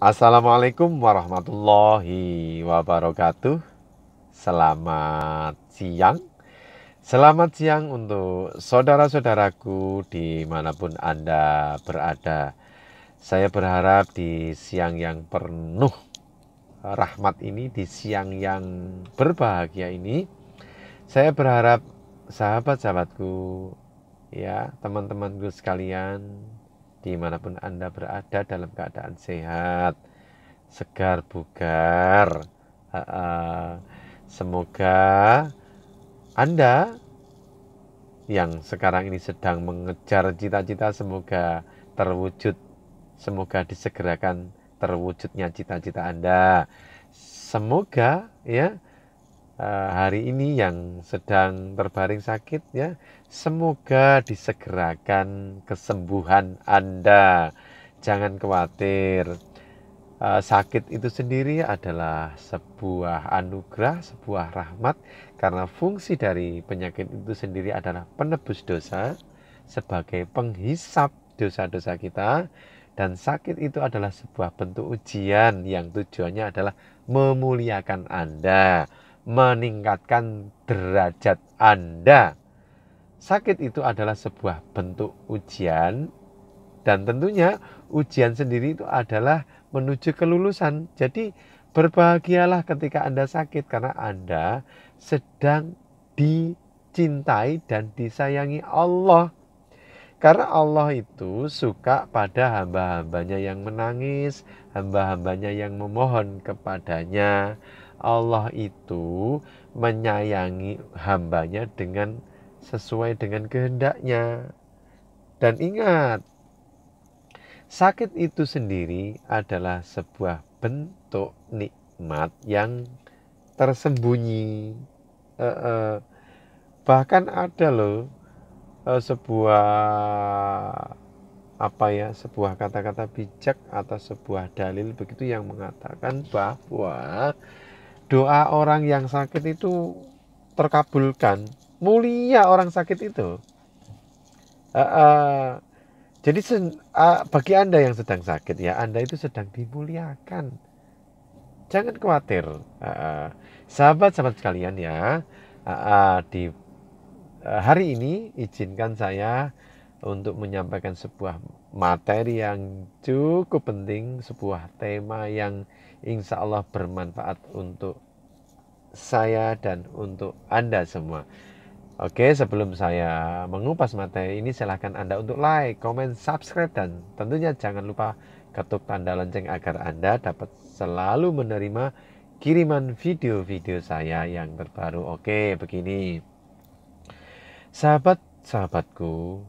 Assalamualaikum warahmatullahi wabarakatuh. Selamat siang. Selamat siang untuk saudara-saudaraku dimanapun Anda berada. Saya berharap di siang yang penuh rahmat ini, di siang yang berbahagia ini, saya berharap sahabat-sahabatku, ya teman-temanku sekalian, dimanapun Anda berada dalam keadaan sehat, segar, bugar. Semoga Anda yang sekarang ini sedang mengejar cita-cita semoga terwujud. Semoga disegerakan terwujudnya cita-cita Anda. Semoga ya eh, hari ini yang sedang terbaring sakit ya Semoga disegerakan kesembuhan Anda. Jangan khawatir, eh, sakit itu sendiri adalah sebuah anugerah, sebuah rahmat, karena fungsi dari penyakit itu sendiri adalah penebus dosa sebagai penghisap dosa-dosa kita. Dan sakit itu adalah sebuah bentuk ujian yang tujuannya adalah memuliakan Anda, meningkatkan derajat Anda Sakit itu adalah sebuah bentuk ujian dan tentunya ujian sendiri itu adalah menuju kelulusan. Jadi berbahagialah ketika Anda sakit karena Anda sedang dicintai dan disayangi Allah. Karena Allah itu suka pada hamba-hambanya yang menangis, hamba-hambanya yang memohon kepadanya. Allah itu menyayangi hambanya dengan sesuai dengan kehendaknya. Dan ingat, sakit itu sendiri adalah sebuah bentuk nikmat yang tersembunyi. Eh, eh, Bahkan ada loh eh, sebuah apa ya sebuah kata-kata bijak atau sebuah dalil begitu yang mengatakan bahwa doa orang yang sakit itu terkabulkan mulia orang sakit itu. Uh, uh, jadi uh, bagi Anda yang sedang sakit ya, Anda itu sedang dimuliakan. Jangan khawatir. Uh, sahabat-sahabat sekalian ya, uh, uh, di uh, hari ini izinkan saya untuk menyampaikan sebuah materi yang cukup penting, sebuah tema yang insya Allah bermanfaat untuk saya dan untuk Anda semua. Oke, sebelum saya mengupas materi ini, silahkan Anda untuk like, comment, subscribe, dan tentunya jangan lupa ketuk tanda lonceng agar Anda dapat selalu menerima kiriman video-video saya yang terbaru. Oke, begini. Sahabat-sahabatku,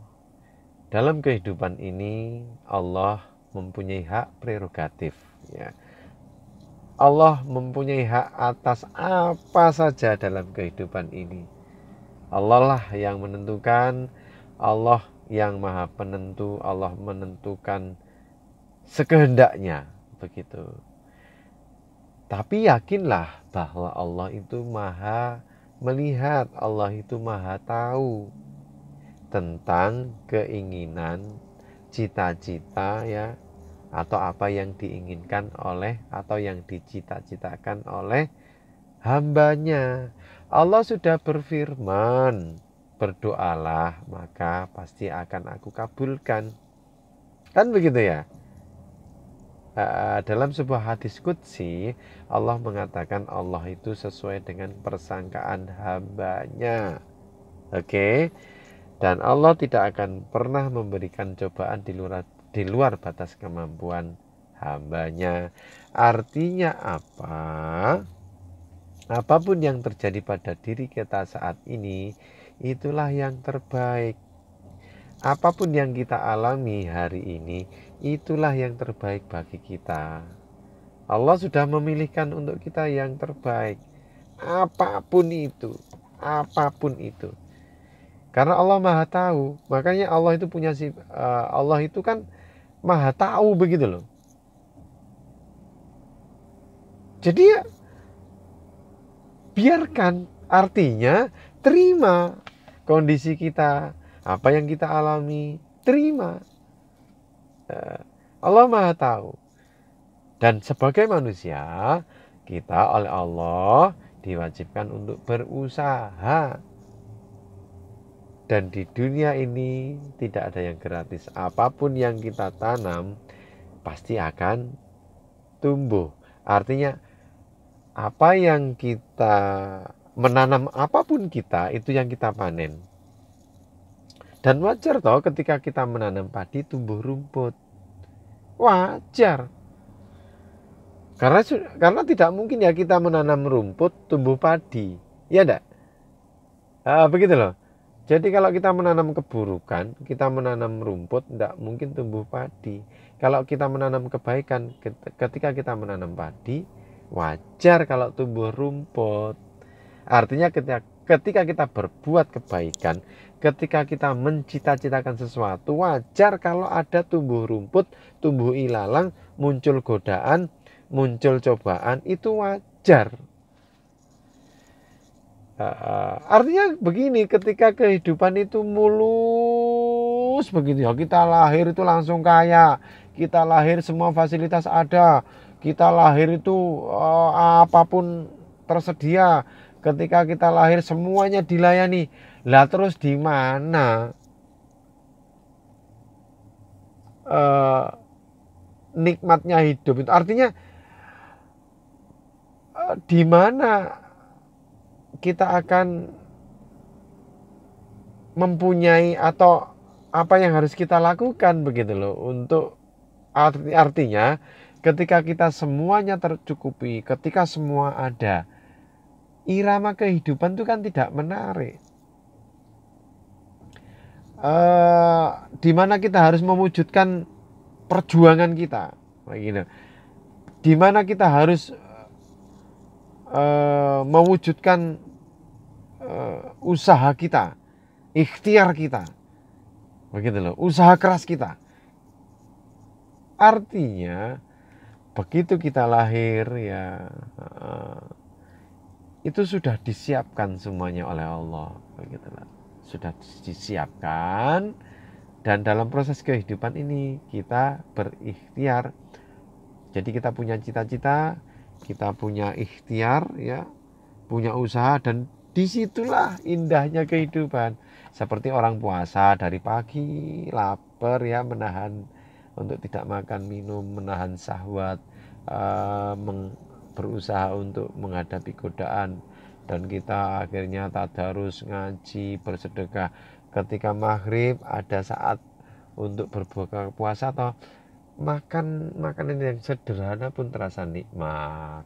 dalam kehidupan ini Allah mempunyai hak prerogatif. Ya. Allah mempunyai hak atas apa saja dalam kehidupan ini Allah lah yang menentukan, Allah yang maha penentu, Allah menentukan sekehendaknya begitu. Tapi yakinlah bahwa Allah itu maha melihat, Allah itu maha tahu tentang keinginan, cita-cita ya, atau apa yang diinginkan oleh atau yang dicita-citakan oleh hambanya Allah sudah berfirman, berdoalah maka pasti akan aku kabulkan. Kan begitu ya? Eh, dalam sebuah hadis kudsi, Allah mengatakan Allah itu sesuai dengan persangkaan hambanya. Oke, okay? dan Allah tidak akan pernah memberikan cobaan di luar di luar batas kemampuan hambanya. Artinya apa? Apapun yang terjadi pada diri kita saat ini, itulah yang terbaik. Apapun yang kita alami hari ini, itulah yang terbaik bagi kita. Allah sudah memilihkan untuk kita yang terbaik. Apapun itu, apapun itu. Karena Allah Maha Tahu, makanya Allah itu punya si eh, Allah itu kan Maha Tahu begitu loh. Jadi ya biarkan artinya terima kondisi kita apa yang kita alami terima eh, Allah maha tahu dan sebagai manusia kita oleh Allah diwajibkan untuk berusaha dan di dunia ini tidak ada yang gratis apapun yang kita tanam pasti akan tumbuh artinya apa yang kita menanam apapun kita itu yang kita panen. Dan wajar toh ketika kita menanam padi tumbuh rumput. Wajar. Karena karena tidak mungkin ya kita menanam rumput tumbuh padi. Ya enggak? Uh, ah, begitu loh. Jadi kalau kita menanam keburukan, kita menanam rumput tidak mungkin tumbuh padi. Kalau kita menanam kebaikan, ketika kita menanam padi, Wajar kalau tumbuh rumput. Artinya ketika, ketika kita berbuat kebaikan, ketika kita mencita-citakan sesuatu, wajar kalau ada tumbuh rumput, tumbuh ilalang, muncul godaan, muncul cobaan, itu wajar. Eh, artinya begini, ketika kehidupan itu mulus begitu ya, kita lahir itu langsung kaya, kita lahir semua fasilitas ada, kita lahir itu uh, apapun tersedia ketika kita lahir semuanya dilayani lah terus di mana uh, nikmatnya hidup itu artinya uh, di mana kita akan mempunyai atau apa yang harus kita lakukan begitu loh untuk arti artinya Ketika kita semuanya tercukupi, ketika semua ada, irama kehidupan itu kan tidak menarik. Uh, mana kita harus mewujudkan perjuangan kita, begini. Nah, di mana kita harus uh, mewujudkan uh, usaha kita, ikhtiar kita, begitu loh, usaha keras kita. Artinya begitu kita lahir ya itu sudah disiapkan semuanya oleh Allah begitulah sudah disiapkan dan dalam proses kehidupan ini kita berikhtiar jadi kita punya cita-cita kita punya ikhtiar ya punya usaha dan disitulah indahnya kehidupan seperti orang puasa dari pagi lapar ya menahan untuk tidak makan minum menahan sahwat Eh, meng, berusaha untuk menghadapi godaan dan kita akhirnya tak tadarus ngaji bersedekah ketika maghrib ada saat untuk berbuka puasa atau makan makanan yang sederhana pun terasa nikmat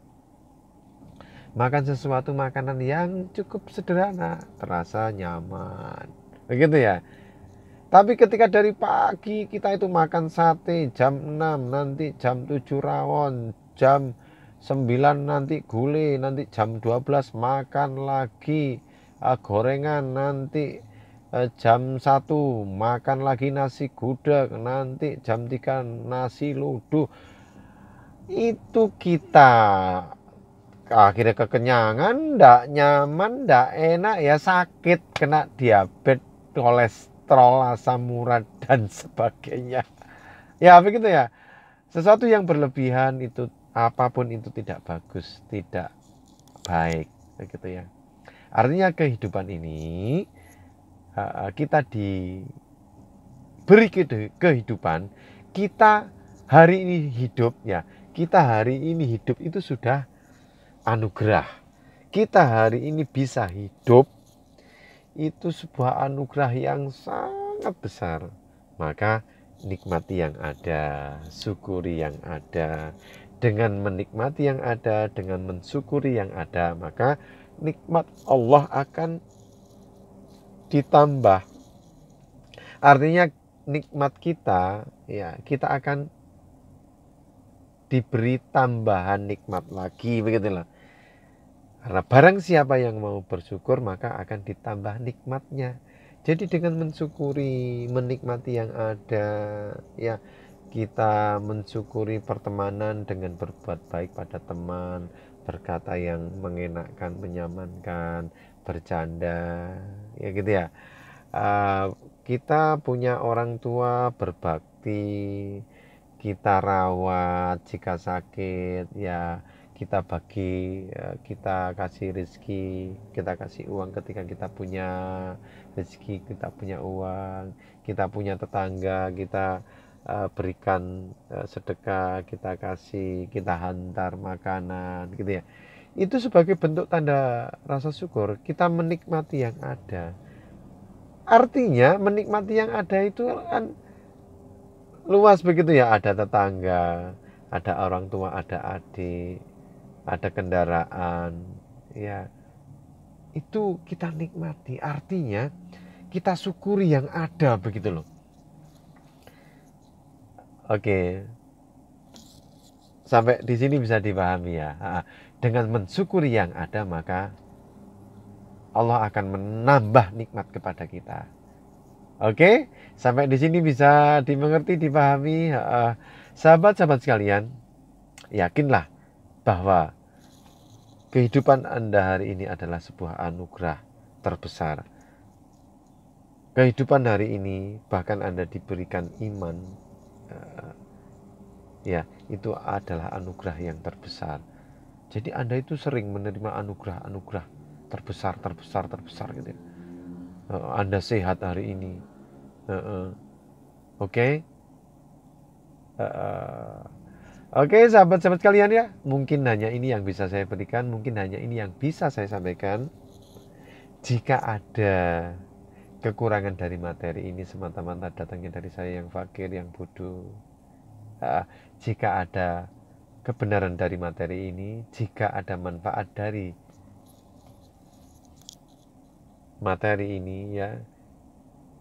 makan sesuatu makanan yang cukup sederhana terasa nyaman begitu ya tapi ketika dari pagi kita itu makan sate jam 6, nanti jam 7 rawon, jam 9 nanti gulai, nanti jam 12 makan lagi uh, gorengan, nanti eh, jam satu makan lagi nasi gudeg, nanti jam tiga nasi luduh. Itu kita akhirnya kekenyangan, ndak nyaman, ndak enak ya sakit kena diabetes kolesterol troll, asam urat dan sebagainya. Ya begitu ya. Sesuatu yang berlebihan itu apapun itu tidak bagus, tidak baik, begitu ya. Artinya kehidupan ini kita diberi kehidupan, kita hari ini hidup ya, kita hari ini hidup itu sudah anugerah. Kita hari ini bisa hidup itu sebuah anugerah yang sangat besar. Maka nikmati yang ada, syukuri yang ada. Dengan menikmati yang ada, dengan mensyukuri yang ada, maka nikmat Allah akan ditambah. Artinya nikmat kita ya, kita akan diberi tambahan nikmat lagi begitulah. Karena barang siapa yang mau bersyukur maka akan ditambah nikmatnya. Jadi dengan mensyukuri, menikmati yang ada, ya kita mensyukuri pertemanan dengan berbuat baik pada teman, berkata yang mengenakkan, menyamankan, bercanda, ya gitu ya. Uh, kita punya orang tua berbakti, kita rawat jika sakit, ya kita bagi, ya, kita kasih rezeki, kita kasih uang ketika kita punya rezeki, kita punya uang, kita punya tetangga, kita eh, berikan eh, sedekah, kita kasih, kita hantar makanan, gitu ya. Itu sebagai bentuk tanda rasa syukur, kita menikmati yang ada. Artinya menikmati yang ada itu kan luas begitu ya, ada tetangga, ada orang tua, ada adik, ada kendaraan, ya itu kita nikmati. Artinya kita syukuri yang ada begitu loh. Oke. Sampai di sini bisa dipahami ya. Dengan mensyukuri yang ada maka Allah akan menambah nikmat kepada kita. Oke, sampai di sini bisa dimengerti, dipahami. Sahabat-sahabat sekalian, yakinlah bahwa kehidupan Anda hari ini adalah sebuah anugerah terbesar. Kehidupan hari ini bahkan Anda diberikan iman eh, ya, itu adalah anugerah yang terbesar. Jadi Anda itu sering menerima anugerah-anugerah terbesar, terbesar, terbesar gitu. Ya. Eh, Anda sehat hari ini. Eh, Oke? Okay? Oke, sahabat-sahabat kalian ya, mungkin hanya ini yang bisa saya berikan, mungkin hanya ini yang bisa saya sampaikan. Jika ada kekurangan dari materi ini semata-mata datangnya dari saya yang fakir, yang bodoh. jika ada kebenaran dari materi ini, jika ada manfaat dari materi ini ya,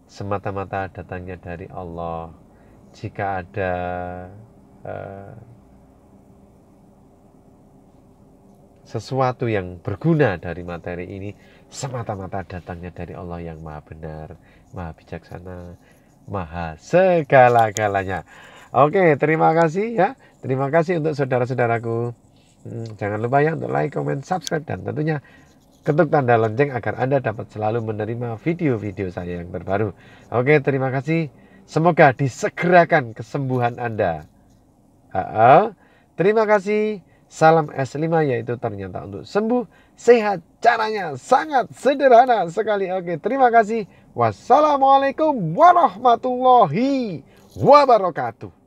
semata-mata datangnya dari Allah. Jika ada eh, sesuatu yang berguna dari materi ini semata-mata datangnya dari Allah yang maha benar, maha bijaksana, maha segala-galanya. Oke, terima kasih ya. Terima kasih untuk saudara-saudaraku. Hmm, jangan lupa ya untuk like, comment, subscribe, dan tentunya ketuk tanda lonceng agar Anda dapat selalu menerima video-video saya yang terbaru. Oke, terima kasih. Semoga disegerakan kesembuhan Anda. Uh -oh. Terima kasih. Salam S5 yaitu ternyata untuk sembuh, sehat. Caranya sangat sederhana sekali. Oke, terima kasih. Wassalamualaikum warahmatullahi wabarakatuh.